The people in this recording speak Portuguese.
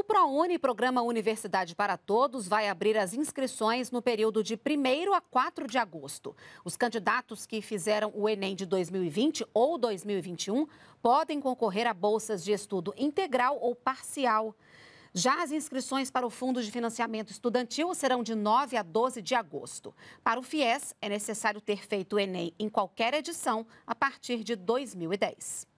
O ProUni, Programa Universidade para Todos, vai abrir as inscrições no período de 1 a 4 de agosto. Os candidatos que fizeram o Enem de 2020 ou 2021 podem concorrer a bolsas de estudo integral ou parcial. Já as inscrições para o Fundo de Financiamento Estudantil serão de 9 a 12 de agosto. Para o FIES, é necessário ter feito o Enem em qualquer edição a partir de 2010.